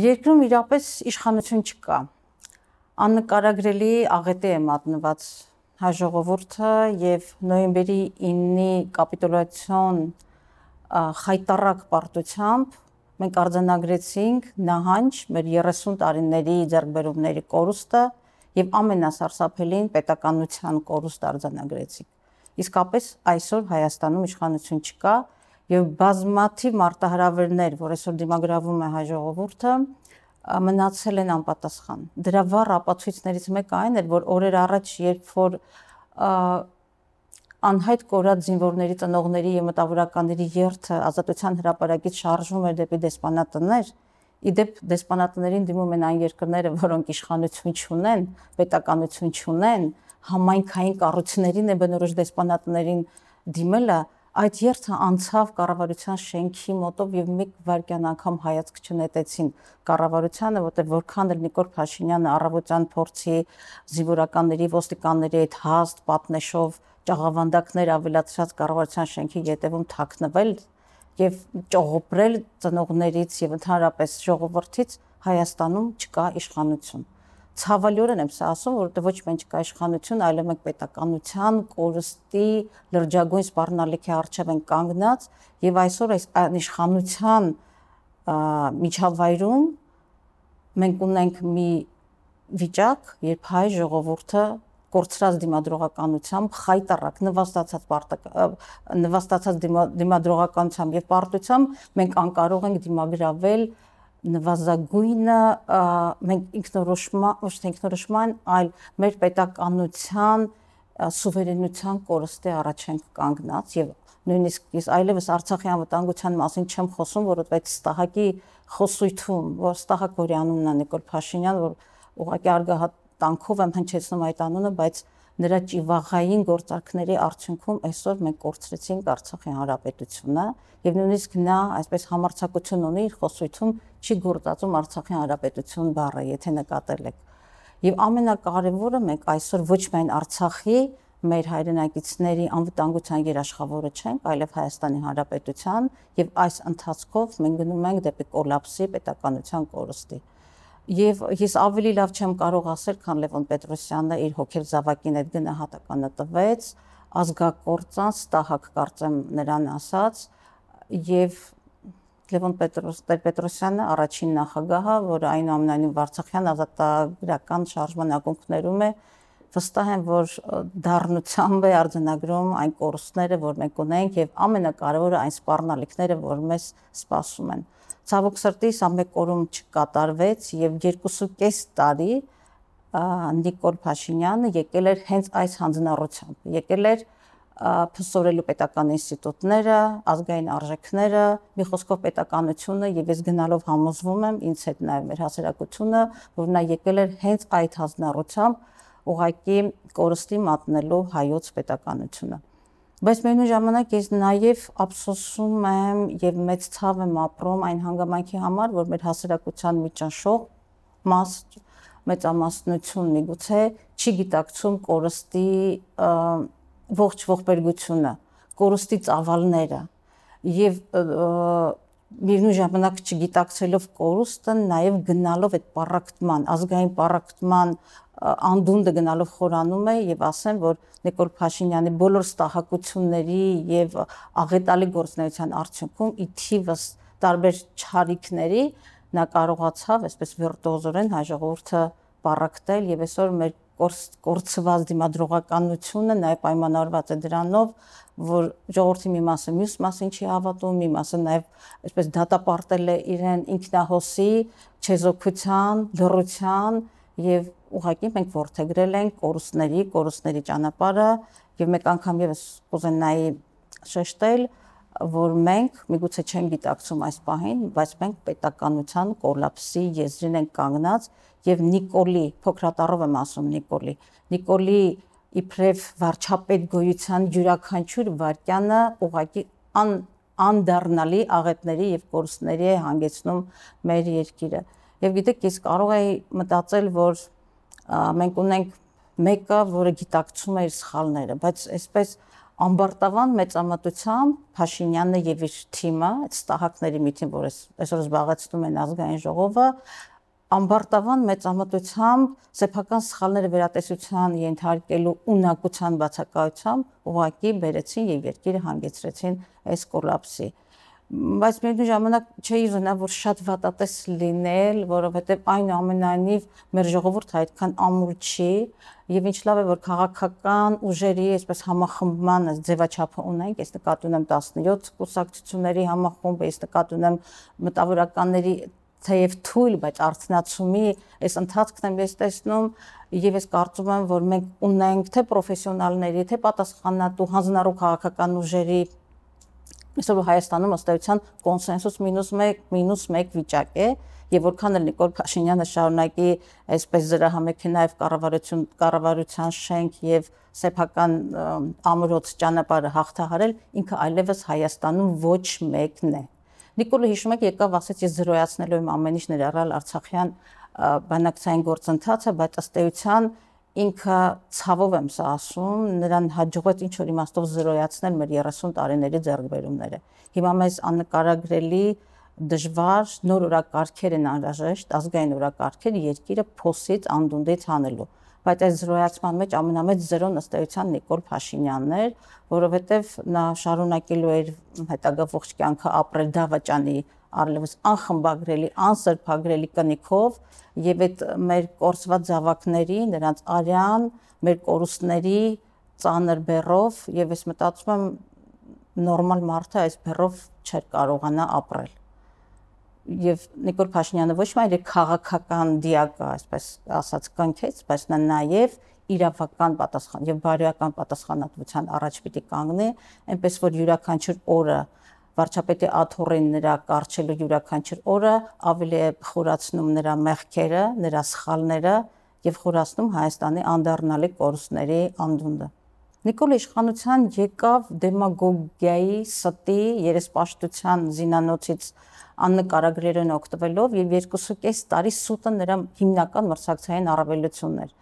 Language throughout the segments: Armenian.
Երկրում իրապես իշխանություն չկա։ Աննկարագրելի աղետի է մատնված հայ ժողովուրդը եւ նոյեմբերի 9-ի կապիտուլյացիոն խայտարակ պարտությամբ մենք արձանագրեցինք նահանջ մեր 30 տարիների ձեռքբերումների կորուստը եւ ամենասարսափելին պետականության կորուստ արձանագրեցինք։ Իսկապես այսօր Հայաստանում իշխանություն չկա, եւ բազմաթիվ մարտահրավերներ, որ այսօր դիմագրավում է հայ ժողովուրդը, մնացել են անպատասխան։ Դրա վառ ապացույցներից մեկը այն էր, որ օրեր առաջ, երբ որ անհայտ կորած զինվորների տնողների եւ մտավորականների երթը ազատության հրապարակից շարժվում էր դեպի դեսպանատներ, իդեպ դեսպանատներին դիմում են այն երկրները, որոնք իշխանություն չունեն, պետականություն չունեն, համայնքային կառույցներին է բնորոշ դեսպանատներին դիմելը, այդ երթը անցավ կառավարության շենքի մոտով եւ մեկ վարքյան անգամ հայացք չնետեցին կառավարությանը, որտեղ որքան էլ Նիկոլ Փաշինյանը առավոտյան փորձի զինվորականների, ոստիկանների այդ հաստ պատնեշով ճաղավանդակներ ավելացրած կառավարության շենքի յետևում թաքնվել եւ ճողոպրել ծնողներից եւ ընդհանրապես ժողովրդից Հայաստանում չկա իշխանություն ցավալիորեն եմ սա ասում, որովհետեւ ոչ միայն չկա իշխանություն, այլև մենք պետականության կորստի լրջագույն սպառնալիքի արժև են կանգնած եւ այսօր այս իշխանության միջավայրում մենք ունենք մի վիճակ, երբ հայ ժողովուրդը կորցրած դիմադրողականությամբ խայտարակ նվաստացած պարտակ նվաստացած դիմադրողականությամբ եւ պարտությամբ մենք անկարող ենք դիմագրավել դիմա նվազագույնը մենք ինքնորոշման, ոչ թե ինքնորոշման, այլ մեր պետականության սուվերենության կորստի առաջ ենք կանգնած եւ նույնիսկ ես այլևս Արցախի անվտանգության մասին չեմ խոսում, որովհետեւ ստահակի խոսույթում, որ ստահակ որի անունն է Նիկոլ Փաշինյան, որ ուղղակի արգահատ տանկով եմ հնչեցնում այդ անունը, բայց նրա ճիվաղային գործարքների արդյունքում այսօր մենք կորցրեցինք Արցախի հանրապետությունը եւ նույնիսկ նա այսպես համարձակություն ունի իր խոսույթում չի գործածում Արցախի հանրապետություն բառը, եթե նկատել եք։ Եվ ամենակարևորը մենք այսօր ոչ միայն Արցախի մեր հայրենակիցների անվտանգության երաշխավորը չենք, այլև Հայաստանի Հանրապետության եւ այս ընթացքով մենք գնում ենք դեպի կոլապսի պետականության կորստի։ կորստի Եվ ես ավելի լավ չեմ կարող ասել, քան Լևոն Պետրոսյանը իր հոգել զավակին այդ գնահատականը տվեց, ազգակործան ստահակ կարծեմ նրան ասաց, եւ Լևոն Պետրոս Տեր Պետրոսյանը առաջին նախագահը, որը այնուամենայնիվ Արցախյան ազատագրական շարժման ակունքներում է, վստահ եմ, որ դառնությամբ է արձանագրում այն կորուստները, որ մենք ունենք եւ ամենակարևորը այն սպառնալիքները, որ մեզ սպասում են։ Ա, Ցավոք սրտի սա մեկ օրում չկատարվեց եւ 2.5 տարի Նիկոլ Փաշինյանը եկել էր հենց այս հանձնառությամբ։ Եկել էր փսորելու պետական ինստիտուտները, ազգային արժեքները, մի խոսքով պետականությունը եւ ես գնալով համոզվում եմ ինձ հետ նաեւ մեր հասարակությունը, որ նա եկել էր հենց այդ հանձնառությամբ ուղակի կորստի մատնելու հայոց պետականությունը։ Բայց մենու ժամանակ ես նաև ափսոսում եմ եւ մեծ ցավ եմ ապրում այն հանգամանքի համար, որ մեր հասարակության մի ճնշող մաս մեծամասնություն միգուցե չի գիտակցում կորստի ողջ ողբերգությունը, կորստի ծավալները եւ միևնույն ժամանակ չգիտակցելով կորուստը նաև գնալով այդ պարակտման, ազգային պարակտման անդունդը գնալով խորանում է եւ ասեմ, որ Նիկոլ Փաշինյանի բոլոր ստահակությունների եւ աղետալի գործնեության արդյունքում ի թիվս տարբեր ճարիքների նա կարողացավ այսպես վիրտուոզորեն հայ ժողովուրդը բառակտել եւ այսօր մեր կորցված դիմադրողականությունը նաև պայմանավորված է դրանով, որ ժողովրդի մի մասը մյուս մասին չի հավատում, մի մասը նաև այսպես դատապարտել է իրեն ինքնահոսի, չեզոքության, լռության եւ ուղղակի մենք ворթեգրել ենք կորուսների, կորուսների ճանապարհը եւ մեկ անգամ եւս կուզենայի շեշտել, որ մենք միգուցե չեն գիտակցում այս պահին, բայց մենք պետականության կոլապսի եզրին են կանգնած եւ Նիկոլի փոքրատարով եմ ասում Նիկոլի Նիկոլի իբրև վարչապետ գոյության յուրաքանչյուր վարքյանը ուղակի ան անդառնալի աղետների եւ կորուստների է հանգեցնում մեր երկիրը։ Եվ գիտեք, ես կարող եի մտածել, որ մենք ունենք մեկը, որը գիտակցում է իր սխալները, բայց այսպես ամբարտավան մեծամտությամբ Փաշինյանը եւ իր թիմը, այդ ստահակների միտին, որ այսօր զբաղացնում են ազգային ժողովը, ամբարտավան մեծամտությամբ սեփական սխալները վերատեսության ենթարկելու ունակության բացակայությամբ ուղակի բերեցին եւ երկիրը հանգեցրեցին այս կոլապսի բայց միևնույն ժամանակ չէի ուզենա որ շատ վատատես լինել, որովհետև այնուամենայնիվ մեր ժողովուրդը այդքան ամուլ չի եւ ինչ լավ է որ քաղաքական ուժերի այսպես համախմբման ձևաչափը ունենք, ես նկատի ունեմ 17 կուսակցությունների համախումբը, ես նկատի ունեմ մտավորականների թեև թույլ, բայց արտնացումի այս ընթացքն եմ ես տեսնում եւ ես կարծում եմ, որ մենք ունենք թե պրոֆեսիոնալների, թե պատասխանատու հանձնարարող քաղաքական ուժերի Այսօր Հայաստանում ըստ էության կոնսենսուս -1 -1 վիճակ է եւ որքան էլ Նիկոլ Փաշինյանը շարունակի այսպես զրահամեքենայով կառավարություն կառավարության շենք եւ սեփական ամրոց ճանապարհը հաղթահարել, ինքը այլևս Հայաստանում ոչ մեկն է։ Նիկոլը հիշում եք եկավ ասեց ես զրոյացնելու եմ ամեն ինչ ներառալ Արցախյան բանակցային գործընթացը, բայց ըստ էության ինքը ցավով եմ սա ասում, նրան հաջողեց ինչ որ իմաստով զրոյացնել մեր 30 տարիների ձեռքբերումները։ Հիմա մեզ աննկարագրելի դժվար նոր օրակարգեր են անհրաժեշտ, ազգային օրակարգեր երկիրը փոսից անդունդից հանելու բայց այս զրոյացման մեջ ամենամեծ զրոն ըստ էության Նիկոլ Փաշինյանն էր, որովհետև նա շարունակելու էր հետագա ողջ կյանքը ապրել դավաճանի առլևս անխմբագրելի, անսրբագրելի կնիքով եւ այդ մեր կորսված զավակների, նրանց արյան, մեր կորուստների ծանր բեռով եւ ես մտածում եմ նորմալ մարդը այս բեռով չէր կարողանա ապրել եւ Նիկոլ Փաշինյանը ոչ միայն իր քաղաքական դիակը, այսպես ասած, կանքեց, բայց նա նաեւ իրավական պատասխան եւ բարոյական պատասխանատվության առաջ պիտի կանգնի, այնպես որ յուրաքանչյուր օրը որ վարչապետի աթոռին նրա կարճելու յուրաքանչյուր օրը ավելի է խորացնում նրա մեղքերը, նրա սխալները եւ խորացնում Հայաստանի անդառնալի կորուստների անդունդը։ Նիկոլ իշխանության եկավ դեմագոգիայի, ստի, երեսպաշտության զինանոցից աննկարագրերն օգտվելով եւ 2.5 տարի սուտը նրա հիմնական մրցակցային առավելությունն էր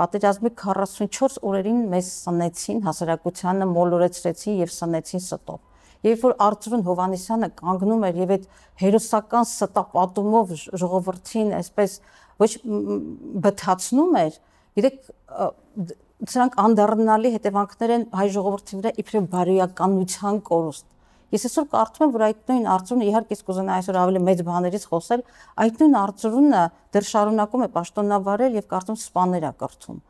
պատերազմի 44 օրերին մեզ սնեցին, հասարակությանը մոլորեցրեցին եւ սնեցին ստով։ Երբ որ Արծրուն Հովանեսյանը կանգնում էր եւ այդ հերոսական ստապատումով ժողովրդին այսպես ոչ բթացնում էր, գիտեք, սրանք անդառնալի հետևանքներ են հայ ժողովրդի վրա իբրև բարոյականության կորուստ։ Ես այսօր կարծում եմ, որ այդ նույն արձունը իհարկե ես կուզենայի այսօր ավելի մեծ բաներից խոսել, այդ նույն արձունը դեռ շարունակում է պաշտոնավարել եւ կարծում սպաներ է կրթում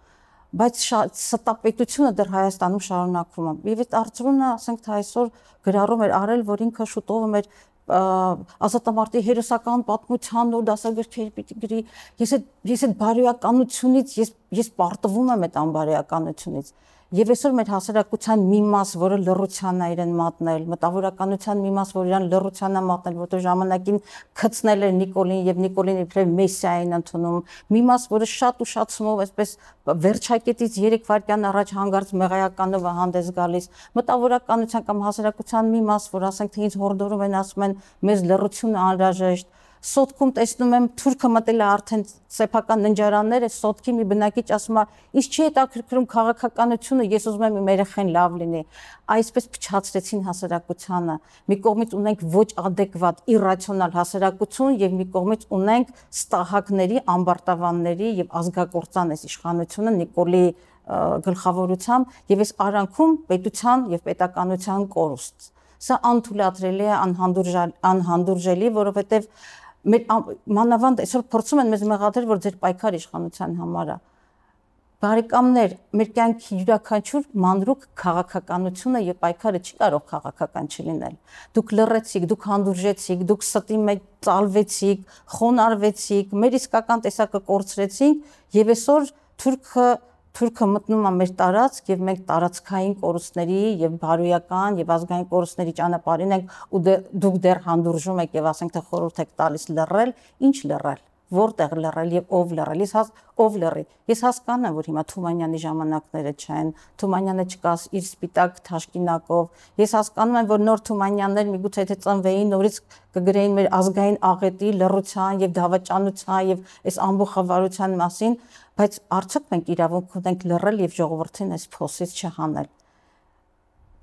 բայց ստապետությունը դեռ Հայաստանում շարունակվում է։ Եվ այդ Արծրունը, ասենք թե այսօր գրառում էր արել, որ ինքը շուտով մեր ազատամարտի հերոսական պատմության նոր դասագրքեր պիտի գրի։ Ես այդ ես այդ բարոյականությունից ես ես պարտվում եմ այդ անբարոյականությունից։ Եվ այսօր մեր հասարակության մի մաս, որը լռության է իրեն մատնել, մտավորականության մի մաս, որ իրան լռության է մատնել, որտեղ ժամանակին քծնել էր Նիկոլին եւ Նիկոլին իբրև մեսիա էին ընդունում, մի մաս, որը շատ ուշացումով այսպես վերջակետից 3 վայրկյան առաջ հանգարց մեղայականով հանդես գալիս, մտավորականության կամ հասարակության մի մաս, որ ասենք թե ինձ հորդորում են, ասում են, մեզ լռությունը անհրաժեշտ է սոտքում տեսնում եմ թուրքը մտել է արդեն սեփական ննջարանները, սոտքի մի բնակիչ ասում է, «Իս չի հետաքրքրում քաղաքականությունը, ես ուզում եմ իմ երեխեն լավ լինի»։ Այսպես փչացրեցին հասարակությանը։ Մի կողմից ունենք ոչ adekvat, irrational հասարակություն եւ մի կողմից ունենք ստահակների, ամբարտավանների եւ ազգագործան այս իշխանությունը Նիկոլի գլխավորությամբ եւ այս արանքում պետության եւ պետականության կորուստը սա անթույլատրելի է, անհանդուրժելի, անհանդուրժելի, որովհետև մեր մանավանդ այսօր փորձում են մեզ մեղադրել, որ ձեր պայքար իշխանության համար է։ Բարեկամներ, մեր կյանքի յուրաքանչյուր մանրուք քաղաքականությունը եւ պայքարը չի կարող քաղաքական չլինել։ Դուք լռեցիք, դուք հանդուրժեցիք, դուք ստի մեջ ծալվեցիք, խոնարհվեցիք, մեր իսկական տեսակը կորցրեցինք եւ այսօր թուրքը թուրքը մտնում է մեր տարածք եւ մենք տարածքային կորուստների եւ բարոյական եւ ազգային կորուստների ճանապարհին ենք ու դե, դուք դեռ հանդուրժում եք եւ ասենք թե խորհուրդ եք տալիս լռել, ինչ լռել, որտեղ լռել եւ ով լռել։ Ես հաս ով լռի։ Ես հասկանում եմ, որ հիմա Թումանյանի ժամանակները չեն, Թումանյանը չկա իր սպիտակ թաշկինակով։ Ես հասկանում եմ, որ նոր Թումանյաններ միգուցե եթե ծնվեին, նորից կգրեին մեր ազգային աղետի, լռության եւ դավաճանության եւ այս ամբողջ խավարության մասին, բայց արդյոք մենք իրավունք ունենք լռել եւ ժողովրդին այս փոսից չհանել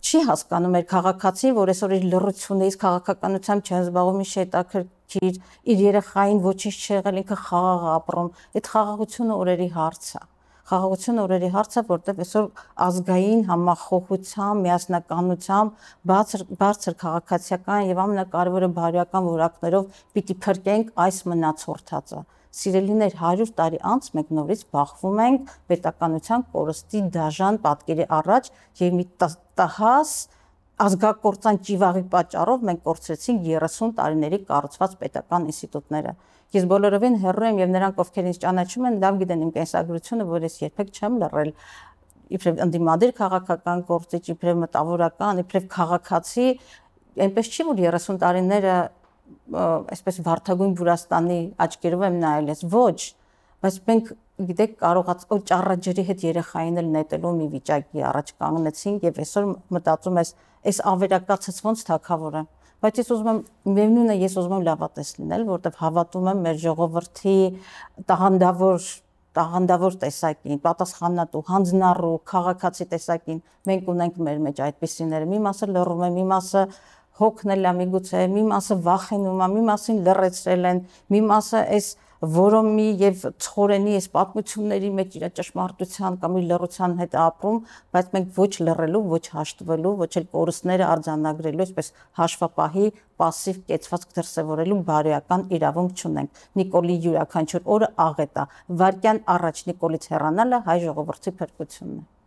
չի հասկանում մեր քաղաքացին, որ այսօր իր լրությունից քաղաքականությամբ չեն զբաղվում, ինչ հետաքրքիր, իր երեխային ոչինչ չեղել, ինքը խաղաղ ապրում։ Այդ խաղաղությունը օրերի հարց է։ Խաղաղությունը օրերի հարց է, որտեղ այսօր ազգային համախոհությամբ, միասնականությամբ, բարձր բարձր քաղաքացիական եւ ամենակարևորը բարոյական որակներով պիտի փրկենք այս մնացորդածը սիրելիներ 100 տարի անց մենք նորից բախվում ենք պետականության կորստի դաժան պատկերի առաջ եւ մի տահաս ազգակործան ճիվաղի պատճառով մենք կորցրեցինք 30 տարիների կառուցված պետական ինստիտուտները։ Ես բոլորովին հեռու եմ եւ նրանք ովքեր ինձ ճանաչում են, լավ գիտեն իմ կենսագրությունը, որ ես երբեք չեմ լռել իբրև ընդդիմադիր քաղաքական գործիչ, իբրև մտավորական, իբրև քաղաքացի, այնպես չի որ 30 տարիները այսպես վարթագույն Վուրաստանի աչքերով եմ նայել ես, ոչ, բայց մենք գիտեք կարողած օ ճառաջրի հետ երեխային էլ նետելու մի վիճակի առաջ կանգնեցին եւ այսօր մտածում ես այս ավերակացած ոնց թակավորը բայց ես ուզում եմ միևնույնն է ես ուզում եմ լավատես լինել որովհետեւ հավատում եմ մեր ժողովրդի տաղանդավոր տաղանդավոր տեսակին, պատասխանատու, հանձնառու, քաղաքացի տեսակին։ Մենք ունենք մեր մեջ այդպիսիները։ Մի մասը լռում է, մի մասը հոգնել է միգուցե, մի մասը վախենում է, մի մասին լրացրել են, մի մասը այս որոմի եւ ծորենի այս պատմությունների մեջ իր ճշմարտության կամ իր լրության հետ ապրում, բայց մենք ոչ լրելու, ոչ հաշտվելու, ոչ էլ կորուստները արձանագրելու, այսպես հաշվապահի пассив կեցվածք դրսևորելու բարոյական իրավունք չունենք։ Նիկոլի յուրաքանչյուր օրը աղետ է։ Վարքյան առաջ Նիկոլից հեռանալը հայ ժողովրդի փրկությունն է։